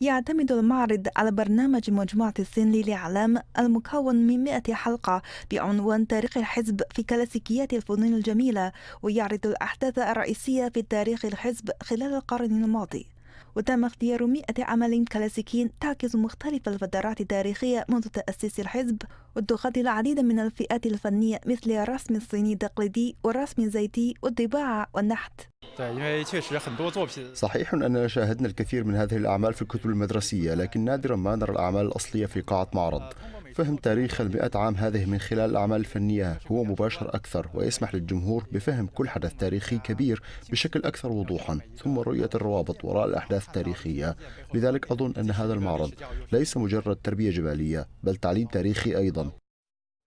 يعتمد المعرض على برنامج مجموعة الصين للإعلام المكون من 100 حلقة بعنوان تاريخ الحزب في كلاسيكيات الفنون الجميلة ويعرض الأحداث الرئيسية في تاريخ الحزب خلال القرن الماضي وتم اختيار 100 عمل كلاسيكي تعكس مختلف الفترات التاريخية منذ تأسيس الحزب وتخاطب العديد من الفئات الفنية مثل الرسم الصيني التقليدي والرسم الزيتي والطباعة والنحت صحيح أننا شاهدنا الكثير من هذه الأعمال في الكتب المدرسية لكن نادرا ما نرى الأعمال الأصلية في قاعة معرض فهم تاريخ المئة عام هذه من خلال الأعمال الفنية هو مباشر أكثر ويسمح للجمهور بفهم كل حدث تاريخي كبير بشكل أكثر وضوحا ثم رؤية الروابط وراء الأحداث التاريخية لذلك أظن أن هذا المعرض ليس مجرد تربية جبالية بل تعليم تاريخي أيضا